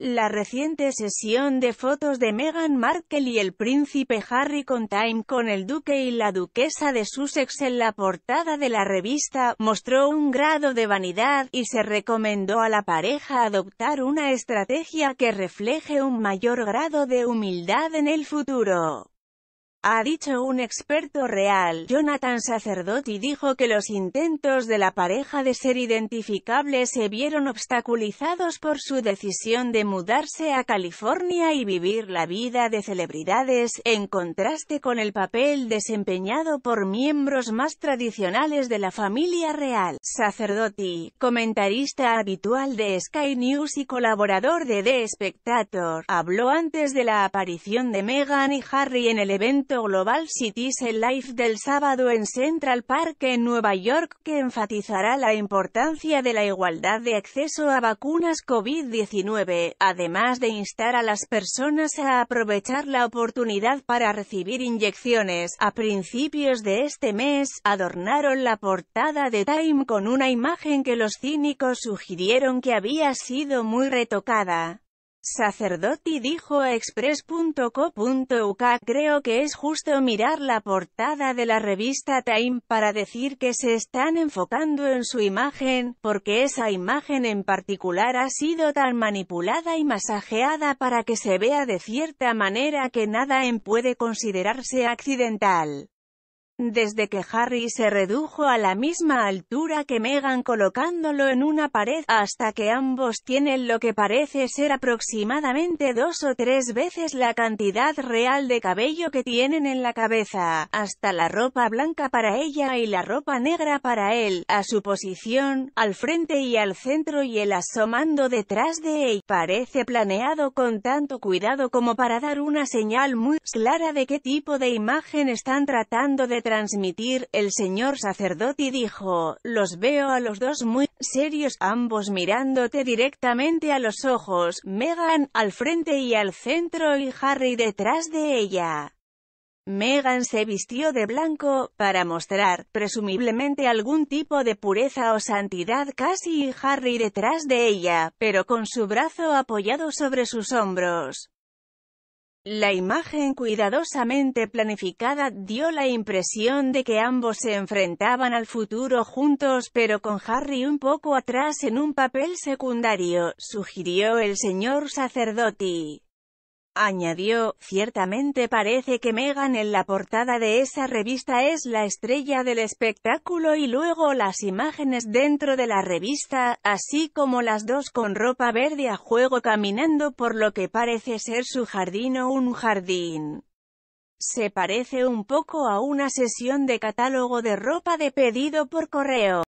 La reciente sesión de fotos de Meghan Markle y el príncipe Harry con Time con el duque y la duquesa de Sussex en la portada de la revista, mostró un grado de vanidad, y se recomendó a la pareja adoptar una estrategia que refleje un mayor grado de humildad en el futuro. Ha dicho un experto real, Jonathan Sacerdoti dijo que los intentos de la pareja de ser identificable se vieron obstaculizados por su decisión de mudarse a California y vivir la vida de celebridades, en contraste con el papel desempeñado por miembros más tradicionales de la familia real. Sacerdoti, comentarista habitual de Sky News y colaborador de The Spectator, habló antes de la aparición de Meghan y Harry en el evento Global Global en Life del sábado en Central Park en Nueva York que enfatizará la importancia de la igualdad de acceso a vacunas COVID-19, además de instar a las personas a aprovechar la oportunidad para recibir inyecciones. A principios de este mes, adornaron la portada de Time con una imagen que los cínicos sugirieron que había sido muy retocada. Sacerdoti dijo a express.co.uk Creo que es justo mirar la portada de la revista Time para decir que se están enfocando en su imagen, porque esa imagen en particular ha sido tan manipulada y masajeada para que se vea de cierta manera que nada en puede considerarse accidental desde que Harry se redujo a la misma altura que Megan colocándolo en una pared, hasta que ambos tienen lo que parece ser aproximadamente dos o tres veces la cantidad real de cabello que tienen en la cabeza, hasta la ropa blanca para ella y la ropa negra para él, a su posición, al frente y al centro y el asomando detrás de él, parece planeado con tanto cuidado como para dar una señal muy clara de qué tipo de imagen están tratando de transmitir, el señor sacerdote dijo, los veo a los dos muy serios, ambos mirándote directamente a los ojos, Megan, al frente y al centro y Harry detrás de ella. Megan se vistió de blanco, para mostrar, presumiblemente algún tipo de pureza o santidad casi y Harry detrás de ella, pero con su brazo apoyado sobre sus hombros. La imagen cuidadosamente planificada dio la impresión de que ambos se enfrentaban al futuro juntos pero con Harry un poco atrás en un papel secundario, sugirió el señor sacerdote. Añadió, ciertamente parece que Megan en la portada de esa revista es la estrella del espectáculo y luego las imágenes dentro de la revista, así como las dos con ropa verde a juego caminando por lo que parece ser su jardín o un jardín. Se parece un poco a una sesión de catálogo de ropa de pedido por correo.